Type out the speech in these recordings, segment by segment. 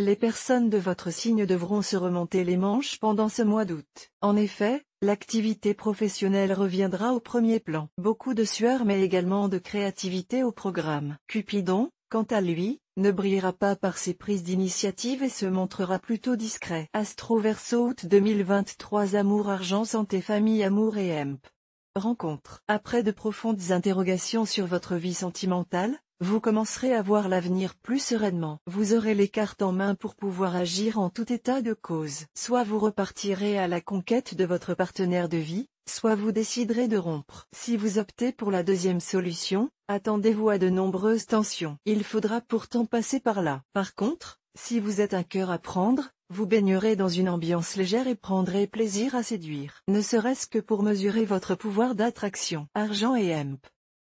Les personnes de votre signe devront se remonter les manches pendant ce mois d'août. En effet, l'activité professionnelle reviendra au premier plan. Beaucoup de sueur mais également de créativité au programme. Cupidon, quant à lui, ne brillera pas par ses prises d'initiative et se montrera plutôt discret. Astro Verso août 2023 Amour Argent Santé Famille Amour et EMP. Rencontre. Après de profondes interrogations sur votre vie sentimentale, vous commencerez à voir l'avenir plus sereinement. Vous aurez les cartes en main pour pouvoir agir en tout état de cause. Soit vous repartirez à la conquête de votre partenaire de vie, soit vous déciderez de rompre. Si vous optez pour la deuxième solution, attendez-vous à de nombreuses tensions. Il faudra pourtant passer par là. Par contre, si vous êtes un cœur à prendre, vous baignerez dans une ambiance légère et prendrez plaisir à séduire. Ne serait-ce que pour mesurer votre pouvoir d'attraction. Argent et EMP.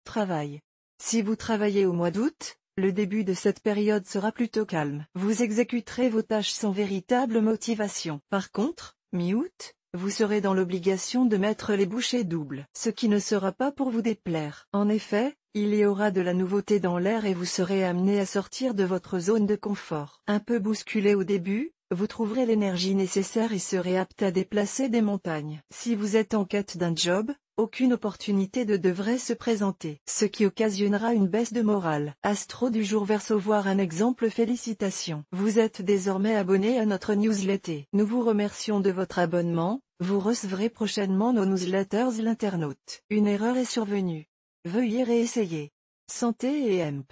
Travail. Si vous travaillez au mois d'août, le début de cette période sera plutôt calme. Vous exécuterez vos tâches sans véritable motivation. Par contre, mi-août, vous serez dans l'obligation de mettre les bouchées doubles, ce qui ne sera pas pour vous déplaire. En effet, il y aura de la nouveauté dans l'air et vous serez amené à sortir de votre zone de confort. Un peu bousculé au début, vous trouverez l'énergie nécessaire et serez apte à déplacer des montagnes. Si vous êtes en quête d'un job, aucune opportunité de devrait se présenter, ce qui occasionnera une baisse de morale. Astro du jour verso voir un exemple félicitations. Vous êtes désormais abonné à notre newsletter. Nous vous remercions de votre abonnement, vous recevrez prochainement nos newsletters l'internaute. Une erreur est survenue. Veuillez réessayer. Santé et EMP.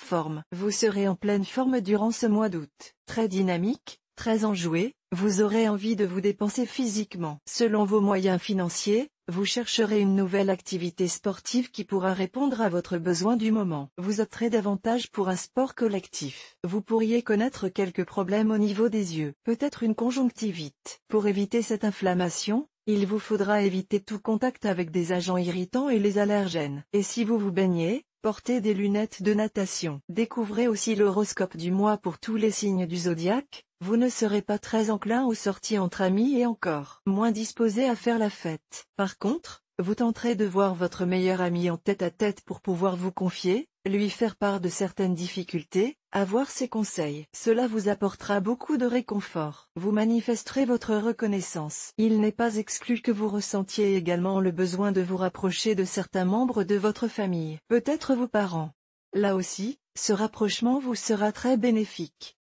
Forme. Vous serez en pleine forme durant ce mois d'août. Très dynamique, Très enjoué, vous aurez envie de vous dépenser physiquement. Selon vos moyens financiers, vous chercherez une nouvelle activité sportive qui pourra répondre à votre besoin du moment. Vous opterez davantage pour un sport collectif. Vous pourriez connaître quelques problèmes au niveau des yeux, peut-être une conjonctivite. Pour éviter cette inflammation, il vous faudra éviter tout contact avec des agents irritants et les allergènes. Et si vous vous baignez, portez des lunettes de natation. Découvrez aussi l'horoscope du mois pour tous les signes du zodiaque, vous ne serez pas très enclin aux sorties entre amis et encore moins disposé à faire la fête. Par contre, vous tenterez de voir votre meilleur ami en tête à tête pour pouvoir vous confier, lui faire part de certaines difficultés, avoir ses conseils. Cela vous apportera beaucoup de réconfort. Vous manifesterez votre reconnaissance. Il n'est pas exclu que vous ressentiez également le besoin de vous rapprocher de certains membres de votre famille, peut-être vos parents. Là aussi, ce rapprochement vous sera très bénéfique.